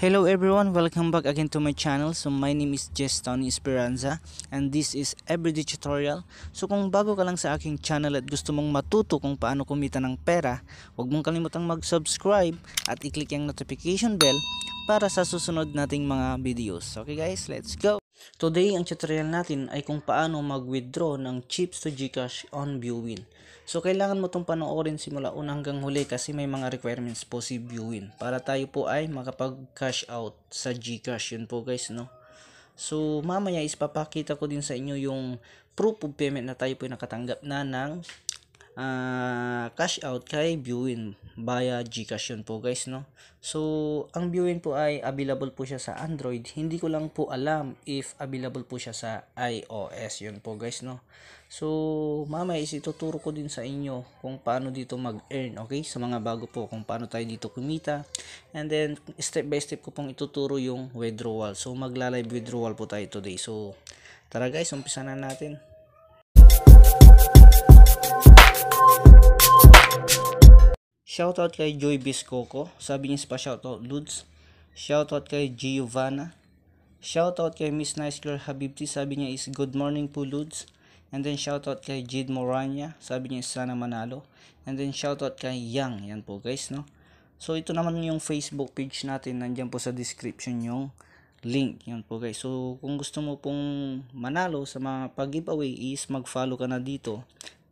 Hello everyone, welcome back again to my channel. So my name is Jess Tony Esperanza and this is Everyday Tutorial. So kung bago ka lang sa aking channel at gusto mong matuto kung paano kumita ng pera, huwag mong kalimutang mag-subscribe at i-click ang notification bell para sa susunod nating mga videos. Okay guys, let's go! Today, ang tutorial natin ay kung paano mag-withdraw ng chips to Gcash on Viewin. So, kailangan mo itong panoorin simula una hanggang huli kasi may mga requirements po si Viewin para tayo po ay makapag-cash out sa Gcash. Yun po guys, no? So, mamaya is papakita ko din sa inyo yung proof of payment na tayo po nakatanggap na ng uh, cash out kay Buin via GCash yun po guys no. So ang Buin po ay available po siya sa Android. Hindi ko lang po alam if available po siya sa iOS yun po guys no. So mamaya is ituturo ko din sa inyo kung paano dito mag-earn okay sa mga bago po kung paano tayo dito kumita and then step by step ko pong ituturo yung withdrawal. So magla-live withdrawal po tayo today. So tara guys umpisa na natin. Shoutout kay Joy Biscoco. Sabi niya pa shoutout Ludes. Shoutout kay Giovanna. Shoutout kay Miss Nice Girl Habibti. Sabi niya is good morning po Ludes. And then shoutout kay Jid Morania. Sabi niya sana manalo. And then shoutout kay Yang. Yan po guys no. So ito naman yung Facebook page natin. Nandiyan po sa description yung link. Yan po guys. So kung gusto mo pong manalo sa mga pag-giveaway is mag-follow ka na dito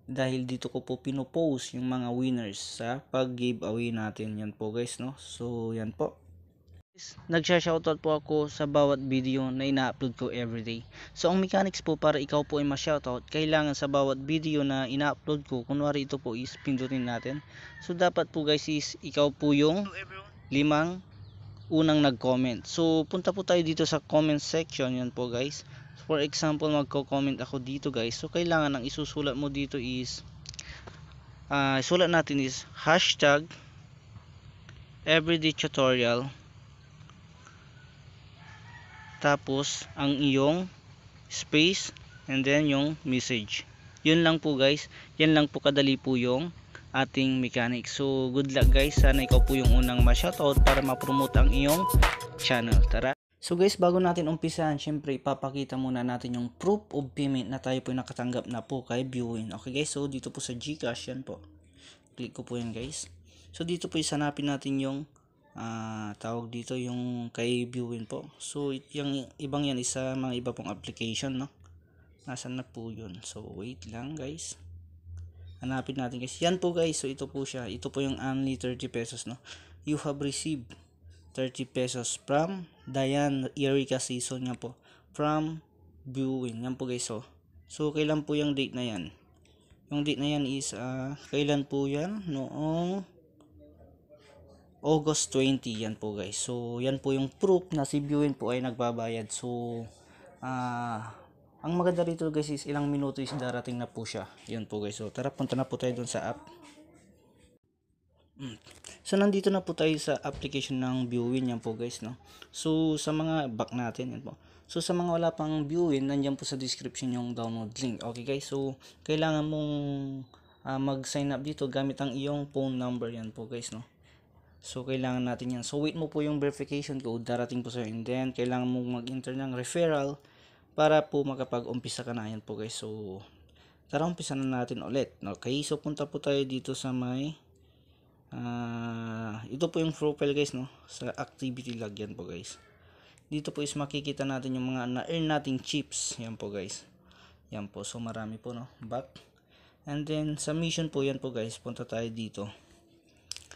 dahil dito ko po pinopost yung mga winners sa pag giveaway natin yan po guys no so yan po Nagsha-shoutout po ako sa bawat video na ina-upload ko everyday. So ang mechanics po para ikaw po ay ma-shoutout, kailangan sa bawat video na ina-upload ko, kunwari ito po is pindutin natin. So dapat po guys is ikaw po yung limang unang nag-comment. So punta po tayo dito sa comment section, yan po guys for example magko-comment ako dito guys so kailangan ang isusulat mo dito is uh, ah, sulat natin is hashtag everyday tutorial tapos ang iyong space and then yung message yun lang po guys yan lang po kadali po yung ating mechanic so good luck guys sana ikaw po yung unang ma-shoutout para ma-promote ang iyong channel tara So guys, bago natin umpisahan, syempre ipapakita muna natin yung proof of payment na tayo po nakatanggap na po kay Viewin. Okay guys, so dito po sa GCash, yan po. Click ko po yan guys. So dito po isanapin natin yung uh, tawag dito yung kay Viewin po. So yung ibang yan isa mga iba pong application no. Nasaan na po yun? So wait lang guys. Hanapin natin guys. Yan po guys. So ito po siya. Ito po yung only 30 pesos no. You have received 30 pesos from Dayan Erika season nga po from viewing yan po guys so oh. so kailan po yung date na yan yung date na yan is uh, kailan po yan noong August 20 yan po guys so yan po yung proof na si viewing po ay nagbabayad so uh, ang maganda rito guys is ilang minuto is darating na po siya yan po guys so oh. tara punta na po tayo dun sa app Mm. So, nandito na po tayo sa application ng viewin niyan po guys, no? So, sa mga back natin, yan po. So, sa mga wala pang viewin, nandiyan po sa description yung download link. Okay guys, so, kailangan mong uh, mag-sign up dito gamit ang iyong phone number yan po guys, no? So, kailangan natin yan. So, wait mo po yung verification code, darating po sa'yo. And then, kailangan mong mag-enter ng referral para po makapag-umpisa ka na yan po guys. So, tara umpisa na natin ulit. Okay, so punta po tayo dito sa may Uh, ito po yung profile guys no sa activity log yan po guys dito po is makikita natin yung mga na-earn nating chips yan po guys yan po so marami po no back and then sa mission po yan po guys punta tayo dito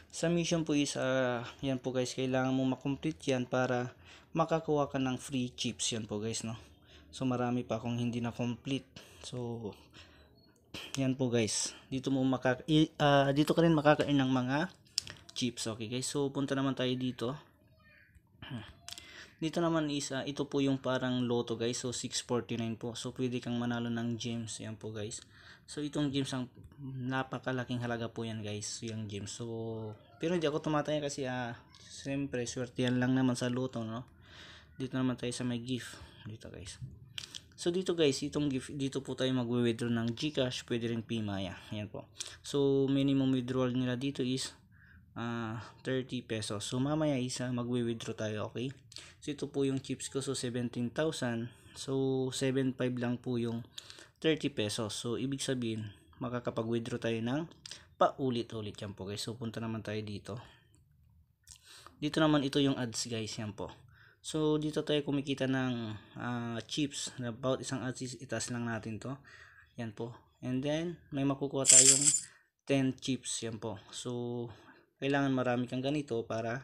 sa mission po is uh, yan po guys kailangan mo makomplete yan para makakuha ka ng free chips yan po guys no so marami pa kung hindi na complete so yan po guys dito mo maka uh, dito ka rin makakain ng mga chips okay guys so punta naman tayo dito dito naman isa uh, ito po yung parang loto guys so 649 po so pwede kang manalo ng gems yan po guys so itong gems ang napakalaking halaga po yan guys so yung gems so pero hindi ako tumataya kasi uh, siyempre swerte yan lang naman sa loto no dito naman tayo sa may gift dito guys So dito guys, itong gift dito po tayo magwi-withdraw ng GCash, pwede rin PMaya. Ayun po. So minimum withdrawal nila dito is uh, ah, 30 pesos. So mamaya isa ah, magwi-withdraw tayo, okay? So ito po yung chips ko so 17,000. So 75 lang po yung 30 pesos. So ibig sabihin makakapag-withdraw tayo ng paulit-ulit yan po guys. So punta naman tayo dito. Dito naman ito yung ads guys, yan po. So, dito tayo kumikita ng uh, chips. About isang ounce itas lang natin to. Yan po. And then, may makukuha tayong 10 chips. Yan po. So, kailangan marami kang ganito para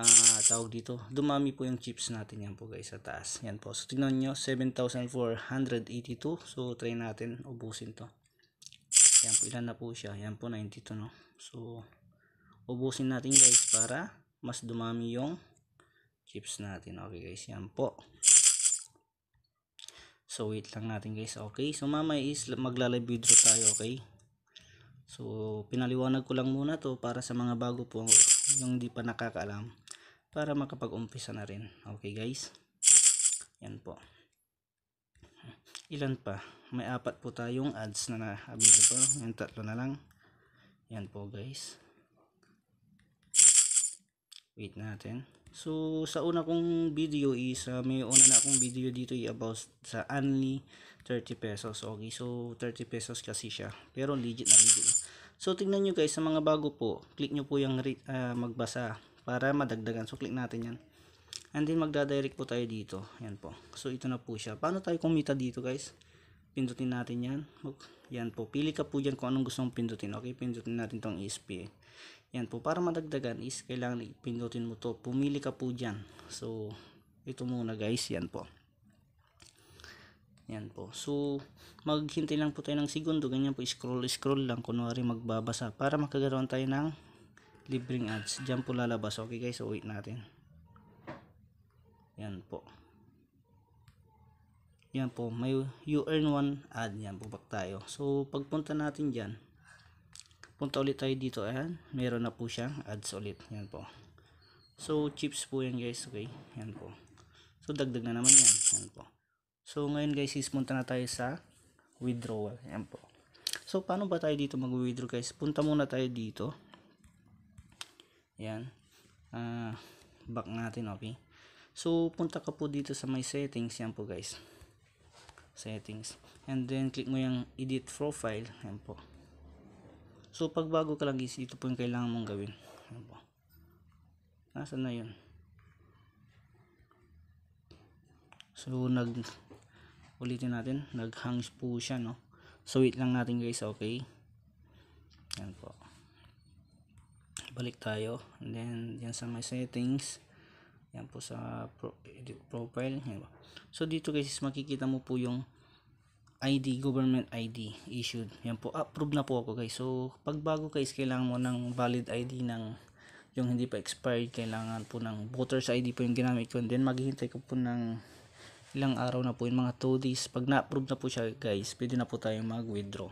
uh, tawag dito. Dumami po yung chips natin. Yan po guys, sa taas. Yan po. So, tignan nyo, 7,482. So, try natin ubusin to. Yan po, ilan na po siya. Yan po, 92 no. So, ubusin natin guys para mas dumami yung chips natin. Okay guys, yan po. So, wait lang natin guys. Okay, so mamaya is maglalive video tayo, okay? So, pinaliwanag ko lang muna to para sa mga bago po yung hindi pa nakakaalam para makapag-umpisa na rin. Okay guys? Yan po. Ilan pa? May apat po tayong ads na na-available. Yung tatlo na lang. Yan po guys. Wait natin. So, sa una kong video is, uh, may una na akong video dito yung about sa only 30 pesos. Okay, so 30 pesos kasi siya. Pero legit na legit. So, tingnan nyo guys, sa mga bago po, click nyo po yung uh, magbasa para madagdagan. So, click natin yan. And then, magdadirect po tayo dito. Yan po. So, ito na po siya. Paano tayo kumita dito guys? pindutin natin yan yan po pili ka po dyan kung anong gusto mong pindutin okay pindutin natin tong ESP yan po para madagdagan is kailangan pindutin mo to pumili ka po dyan so ito muna guys yan po yan po. So, maghintay lang po tayo ng segundo. Ganyan po, scroll, scroll lang. Kunwari, magbabasa. Para makagaroon tayo ng libreng ads. Diyan po lalabas. Okay guys, so wait natin. Yan po yan po may you earn one ad yan po back tayo so pagpunta natin dyan punta ulit tayo dito ayan meron na po siyang ads ulit yan po so chips po yan guys okay yan po so dagdag na naman yan yan po so ngayon guys is punta na tayo sa withdrawal yan po so paano ba tayo dito mag withdraw guys punta muna tayo dito yan uh, back natin okay so punta ka po dito sa my settings yan po guys settings and then click mo yung edit profile yan po so pag bago ka lang is ito po yung kailangan mong gawin yan po nasa na yun so nag ulitin natin nag hangs po siya no so wait lang natin guys okay yan po balik tayo and then yan sa my settings yan po sa pro, profile. Yan So dito guys is makikita mo po yung ID, government ID issued. Yan po, approved na po ako guys. So pagbago guys, kailangan mo ng valid ID ng yung hindi pa expired, kailangan po ng voter's ID po yung ginamit ko. And then maghihintay ko po ng ilang araw na po yung mga 2 days. Pag na-approve na po siya guys, pwede na po tayong mag-withdraw.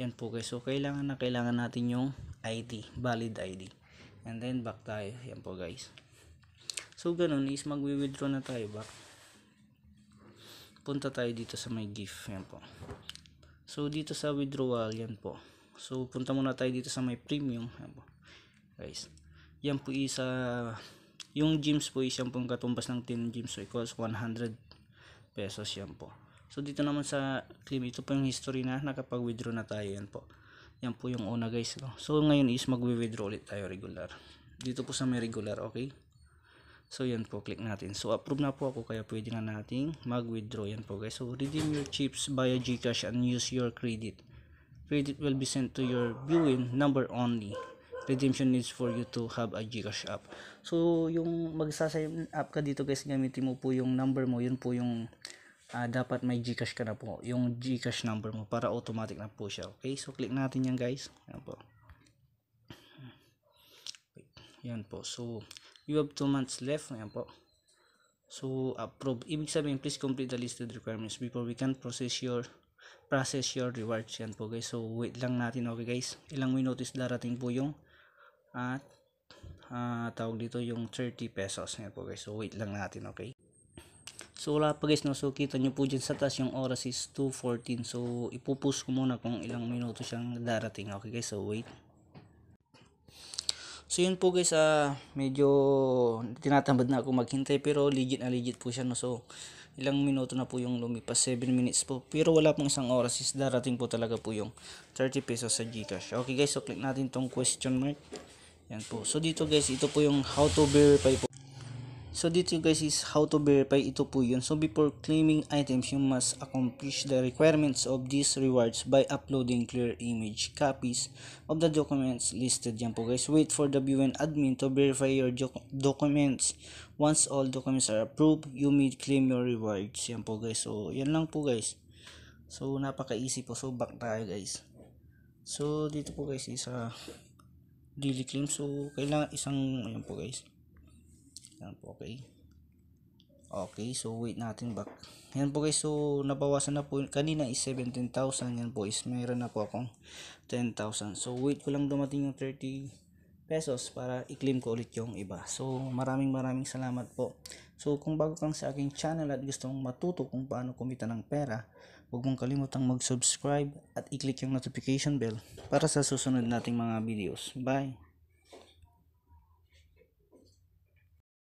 Yan po guys. So kailangan na kailangan natin yung ID, valid ID. And then back tayo. Yan po guys. So, ganun is magwi-withdraw na tayo back. Punta tayo dito sa may GIF. Yan po. So, dito sa withdrawal, yan po. So, punta muna tayo dito sa may premium. Yan po. Guys. Yan po isa, uh, yung gyms po is yan pong katumbas ng 10 gyms. So, equals 100 pesos yan po. So, dito naman sa claim, ito po yung history na nakapag-withdraw na tayo. Yan po. Yan po yung una guys. No? So, ngayon is magwi withdraw ulit tayo regular. Dito po sa may regular, okay? So, yan po. Click natin. So, approve na po ako. Kaya pwede na nating mag-withdraw. Yan po guys. So, redeem your chips via GCash and use your credit. Credit will be sent to your viewing number only. Redemption needs for you to have a GCash app. So, yung magsasign up ka dito guys, gamitin mo po yung number mo. Yun po yung uh, dapat may GCash ka na po. Yung GCash number mo para automatic na po siya. Okay? So, click natin yan guys. Yan po. Yan po. So, you have two months left ayan po so approve ibig sabihin please complete the listed requirements before we can process your process your rewards yan po guys so wait lang natin okay guys ilang minutos darating po yung at uh, tawag dito yung 30 pesos yan po guys so wait lang natin okay So wala pa guys no. So kita nyo po dyan sa taas yung oras is 2.14. So ipupus ko muna kung ilang minuto siyang darating. Okay guys so wait. So yun po guys, uh, medyo tinatambad na ako maghintay pero legit na legit po siya no. So ilang minuto na po yung lumipas, 7 minutes po. Pero wala pong isang oras is darating po talaga po yung 30 pesos sa GCash. Okay guys, so click natin tong question mark. Yan po. So dito guys, ito po yung how to verify po. So dito guys is how to verify ito po yun. So before claiming items, you must accomplish the requirements of these rewards by uploading clear image copies of the documents listed. Yan po guys. Wait for the BUN admin to verify your doc documents. Once all documents are approved, you may claim your rewards. Yan po guys. So yan lang po guys. So napaka-easy po. So back tayo guys. So dito po guys is uh, daily claim. So kailangan isang ayan po guys yan po, okay. Okay, so wait natin back. Yan po guys, so nabawasan na po. Kanina is 17,000. Yan po is meron na po akong 10,000. So wait ko lang dumating yung 30 pesos para i-claim ko ulit yung iba. So maraming maraming salamat po. So kung bago kang sa aking channel at gusto mong matuto kung paano kumita ng pera, huwag mong kalimutang mag-subscribe at i-click yung notification bell para sa susunod nating mga videos. Bye!